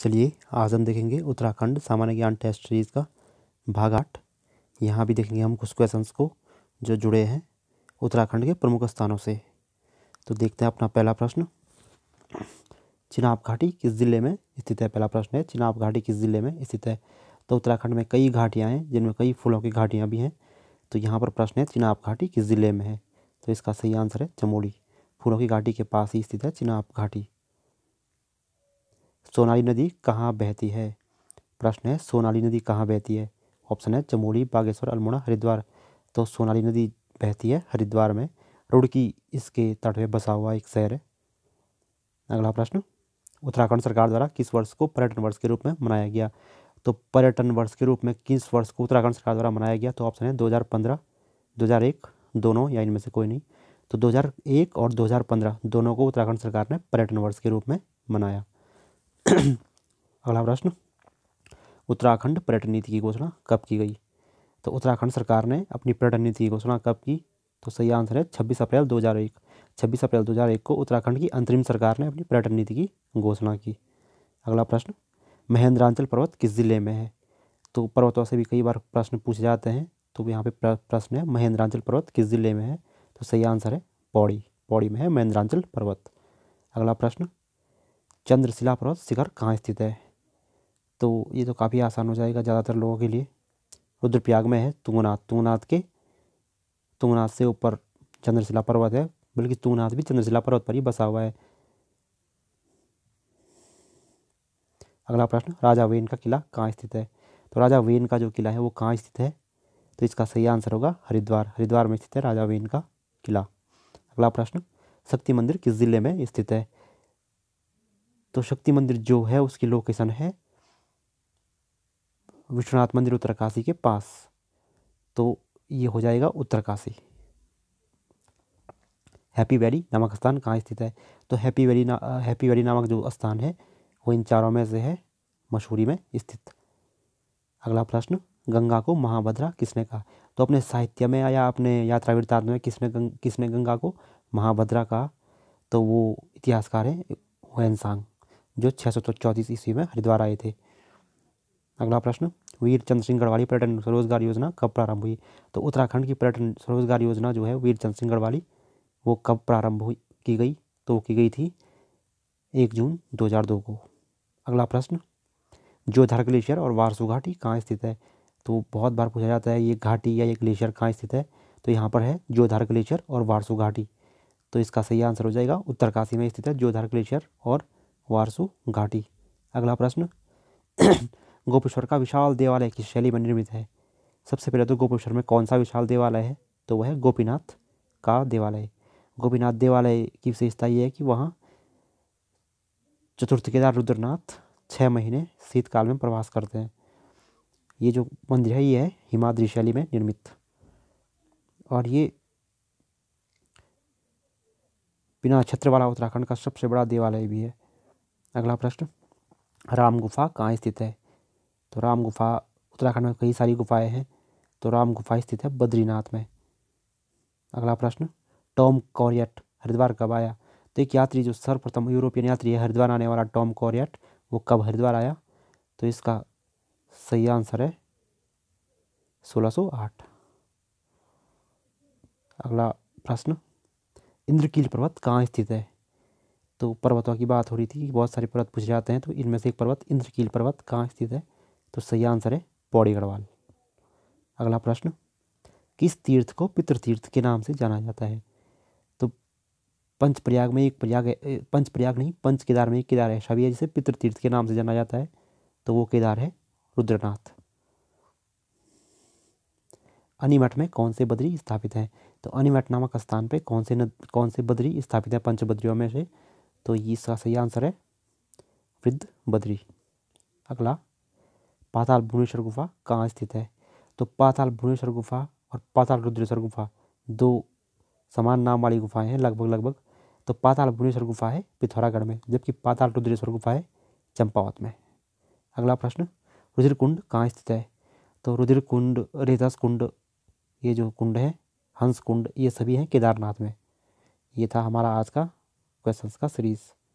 चलिए आज हम देखेंगे उत्तराखंड सामान्य ज्ञान टेस्ट सीरीज़ का भाग आठ यहाँ भी देखेंगे हम कुछ क्वेश्चंस को जो जुड़े हैं उत्तराखंड के प्रमुख स्थानों से तो देखते हैं अपना पहला प्रश्न चिनाब घाटी किस ज़िले में स्थित है पहला प्रश्न है चिनाब घाटी किस ज़िले में स्थित है तो उत्तराखंड में कई घाटियाँ हैं जिनमें कई फूलों की घाटियाँ भी हैं तो यहाँ पर प्रश्न है चिनाब घाटी किस ज़िले में है तो इसका सही आंसर है चमोली फूलों की घाटी के पास ही स्थित है चिनाब घाटी सोनाली नदी कहाँ बहती है प्रश्न है सोनाली नदी कहाँ बहती है ऑप्शन है चमोली बागेश्वर अल्मोड़ा हरिद्वार तो सोनाली नदी बहती है हरिद्वार में रुड़की इसके तट में बसा हुआ एक शहर है अगला प्रश्न उत्तराखंड सरकार द्वारा किस वर्ष को पर्यटन वर्ष के रूप में मनाया गया तो पर्यटन वर्ष के रूप में किस वर्ष को उत्तराखंड सरकार द्वारा मनाया गया तो ऑप्शन है 2015, 2001 दोनों या इनमें से कोई नहीं तो 2001 और 2015 दोनों को उत्तराखंड सरकार ने पर्यटन वर्ष के रूप में मनाया अगला प्रश्न उत्तराखंड पर्यटन नीति की घोषणा कब की गई तो उत्तराखंड सरकार ने अपनी पर्यटन नीति की घोषणा कब की तो सही आंसर है छब्बीस अप्रैल दो हज़ार एक छब्बीस अप्रैल दो हज़ार एक को उत्तराखंड की अंतरिम सरकार ने अपनी पर्यटन नीति की घोषणा की अगला प्रश्न महेंद्रांचल पर्वत किस ज़िले में है तो पर्वतों से भी कई बार प्रश्न पूछे जाते हैं तो यहाँ पे प्रश्न है महेंद्रांचल पर्वत किस ज़िले में है तो सही आंसर है पौड़ी पौड़ी में है महेंद्रांचल पर्वत अगला प्रश्न चंद्रशिला पर्वत शिखर कहाँ स्थित है तो ये तो काफ़ी आसान हो जाएगा ज़्यादातर लोगों के लिए रुद्रप्रयाग में है तुंगनाथ तुंगनाथ के तुंगनाथ से ऊपर चंद्रशिला पर्वत है बल्कि तुंगनाथ भी चंद्रशिला पर्वत पर ही बसा हुआ है अगला प्रश्न राजा वेन का किला कहाँ स्थित है तो राजा वेन का जो किला है वो कहाँ स्थित है तो इसका सही आंसर होगा हरिद्वार हरिद्वार में स्थित है राजा वेन का किला अगला प्रश्न शक्ति मंदिर किस जिले में स्थित है तो शक्ति मंदिर जो है उसकी लोकेशन है विश्वनाथ मंदिर उत्तरकाशी के पास तो ये हो जाएगा उत्तरकाशी हैप्पी वैली नामक स्थान कहाँ स्थित है तो हैप्पी वैली ना हैप्पी वैली नामक जो स्थान है वो इन चारों में से है मशहूरी में स्थित अगला प्रश्न गंगा को महाभद्रा किसने कहा तो अपने साहित्य में या अपने यात्रा वृत्तांत में किसने गंग, किसने गंगा को महाभद्रा कहा तो वो इतिहासकार हैं वैनसांग जो छः सौ चौंतीस ईस्वी में हरिद्वार आए थे अगला प्रश्न वीर चंद्र सिंह गढ़वाली पर्यटन स्वरोजगार योजना कब प्रारंभ हुई तो उत्तराखंड की पर्यटन स्वरोजगार योजना जो है वीर चंद्र सिंह गढ़वाली वो कब प्रारंभ हुई की गई तो की गई थी एक जून 2002 को अगला प्रश्न जोधार ग्लेशियर और वारसो घाटी कहाँ स्थित है तो बहुत बार पूछा जाता है ये घाटी या ये ग्लेशियर कहाँ स्थित है तो यहाँ पर है जोधर ग्लेशियर और वारसू घाटी तो इसका सही आंसर हो जाएगा उत्तरकाशी में स्थित है जोधर ग्लेशियर और वारसू घाटी अगला प्रश्न गोपेश्वर का विशाल देवालय किस शैली में निर्मित है सबसे पहले तो गोपेश्वर में कौन सा विशाल देवालय है तो वह है गोपीनाथ का देवालय गोपीनाथ देवालय की विशेषता यह है कि वहाँ चतुर्थ केदार रुद्रनाथ छः महीने शीतकाल में प्रवास करते हैं ये जो मंदिर है ये है हिमाद्री शैली में निर्मित और ये बिना छत्र वाला उत्तराखंड का सबसे बड़ा देवालय भी है अगला प्रश्न राम गुफा कहाँ स्थित है तो राम गुफा उत्तराखंड में कई सारी गुफाएं हैं तो राम गुफा स्थित है बद्रीनाथ में अगला प्रश्न टॉम कॉरियट हरिद्वार कब आया तो एक यात्री जो सर्वप्रथम यूरोपियन यात्री है हरिद्वार आने वाला टॉम कॉरियट वो कब हरिद्वार आया तो इसका सही आंसर है सोलह सौ आठ अगला प्रश्न इंद्रकील पर्वत कहाँ स्थित है तो पर्वतों की बात हो रही थी बहुत सारे पर्वत पूछे जाते हैं तो इनमें से एक पर्वत इंद्रकील पर्वत कहाँ स्थित है तो सही आंसर है पौड़ी गढ़वाल अगला प्रश्न किस तीर्थ को पितृतीर्थ के नाम से जाना जाता है तो पंच प्रयाग में एक प्रयाग पंच प्रयाग नहीं पंच केदार में एक केदार ऐसा भी है जिसे पितृतीर्थ के नाम से जाना जाता है तो वो केदार है रुद्रनाथ अनिमठ में कौन से बद्री स्थापित हैं तो अनिमठ नामक स्थान पे कौन से न, कौन से बद्री स्थापित है पंच बद्रियों में से तो इसका सही आंसर है वृद्ध बद्री अगला पाताल भुवनेश्वर गुफा कहाँ स्थित है तो पाताल भुवनेश्वर गुफा और पाताल रुद्रेश्वर गुफा दो समान नाम वाली गुफाएं हैं लगभग लगभग तो पाताल भुवनेश्वर गुफा है पिथौरागढ़ में जबकि पाताल रुद्रेश्वर गुफा है चंपावत में अगला प्रश्न कुंड कहाँ स्थित है तो रुद्र कुंड रेतस कुंड ये जो कुंड है हंस कुंड ये सभी हैं केदारनाथ में ये था हमारा आज का questions, cast series.